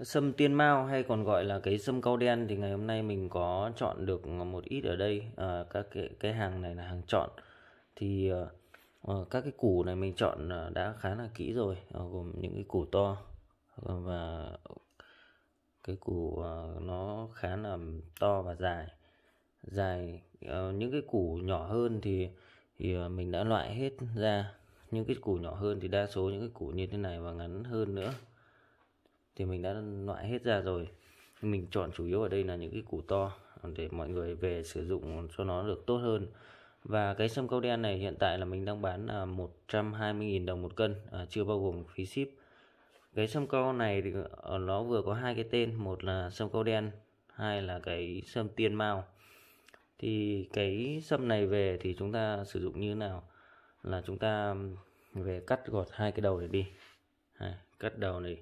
Sâm tiên mao hay còn gọi là cái sâm cao đen thì ngày hôm nay mình có chọn được một ít ở đây à, các cái, cái hàng này là hàng chọn thì à, các cái củ này mình chọn ờ, đã khá là kỹ rồi à, gồm những cái củ to và cái củ à, nó khá là to và dài dài à, những cái củ nhỏ hơn thì thì mình đã loại hết ra những cái củ nhỏ hơn thì đa số những cái củ như thế này và ngắn hơn nữa thì mình đã loại hết ra rồi mình chọn chủ yếu ở đây là những cái củ to để mọi người về sử dụng cho nó được tốt hơn và cái sâm cao đen này hiện tại là mình đang bán là 120.000 đồng một cân à, chưa bao gồm phí ship cái sâm cao này thì ờ, nó vừa có hai cái tên một là sâm cao đen hai là cái sâm tiên mao thì cái sâm này về thì chúng ta sử dụng như thế nào là chúng ta ừ, về cắt gọt hai cái đầu này đi à, cắt đầu này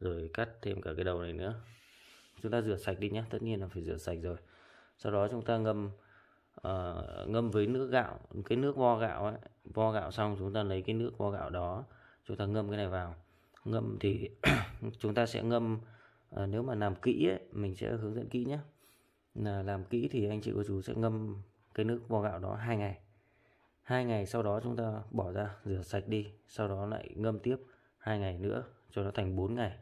rồi cắt thêm cả cái đầu này nữa chúng ta rửa sạch đi nhé tất nhiên là phải rửa sạch rồi sau đó chúng ta ngâm uh, ngâm với nước gạo cái nước vo gạo ấy vo gạo xong chúng ta lấy cái nước vo gạo đó chúng ta ngâm cái này vào ngâm thì chúng ta sẽ ngâm uh, nếu mà làm kỹ ấy, mình sẽ hướng dẫn kỹ nhé là làm kỹ thì anh chị cô chú sẽ ngâm cái nước vo gạo đó hai ngày hai ngày sau đó chúng ta bỏ ra rửa sạch đi sau đó lại ngâm tiếp hai ngày nữa cho nó thành 4 ngày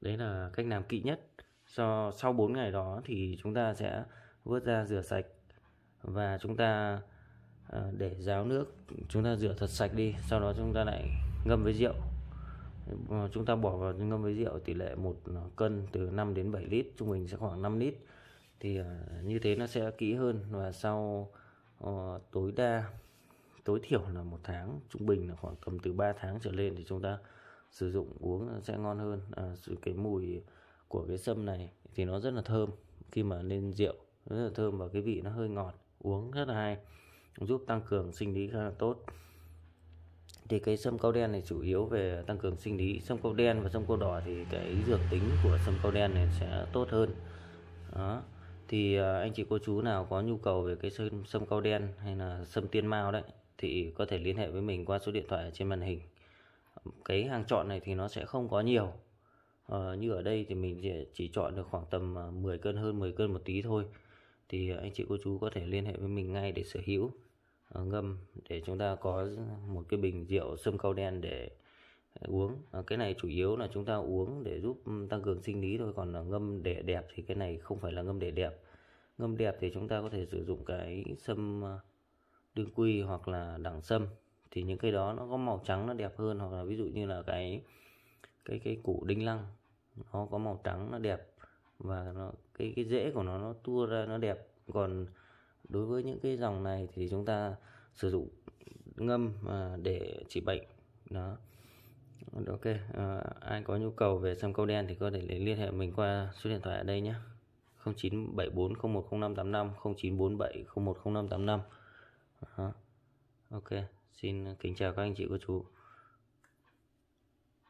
đấy là cách làm kỹ nhất do sau 4 ngày đó thì chúng ta sẽ vớt ra rửa sạch và chúng ta ờ, để ráo nước chúng ta rửa thật sạch đi sau đó chúng ta lại ngâm với rượu ờ, chúng ta bỏ vào ngâm với rượu tỷ lệ một ờ, cân từ 5 đến 7 lít trung bình sẽ khoảng 5 lít thì như thế nó sẽ kỹ hơn và sau tối đa tối thiểu là một tháng trung bình là khoảng tầm từ 3 tháng trở lên thì chúng ta sử dụng uống sẽ ngon hơn à, cái mùi của cái sâm này thì nó rất là thơm khi mà lên rượu rất là thơm và cái vị nó hơi ngọt uống rất là hay giúp tăng cường sinh lý khá là tốt thì cái sâm cao đen này chủ yếu về tăng cường sinh lý sâm cao đen và sâm cao đỏ thì cái dược tính của sâm cao đen này sẽ tốt hơn đó thì à, anh chị cô chú nào có nhu cầu về cái sâm cao đen hay là sâm tiên mao đấy thì có thể liên hệ với mình qua số điện thoại ở trên màn hình cái hàng chọn này thì nó sẽ không có nhiều à, như ở đây thì mình chỉ, chỉ chọn được khoảng tầm 10 à, cân hơn 10 cân một tí thôi thì anh chị cô chú có thể liên hệ với mình ngay để sở hữu à, ngâm để chúng ta có một cái bình rượu sâm cao đen để uống à, cái này chủ yếu là chúng ta uống để giúp ừ, tăng cường sinh lý thôi còn là ngâm để đẹp thì cái này không phải là ngâm để đẹp ngâm đẹp thì chúng ta có thể sử dụng cái sâm à, đương quy hoặc là đẳng sâm thì những cây đó nó có màu trắng nó đẹp hơn hoặc là ví dụ như là cái cái cái củ đinh lăng nó có màu trắng nó đẹp và nó cái cái rễ của nó nó tua ra nó đẹp còn đối với những cái dòng này thì chúng ta sử dụng ngâm à, để trị bệnh đó ok à, ai có nhu cầu về xăm câu đen thì có thể liên hệ mình qua số điện thoại ở đây nhé 0974010585 0947010585 uh -huh. ok Xin kính chào các anh chị cô chú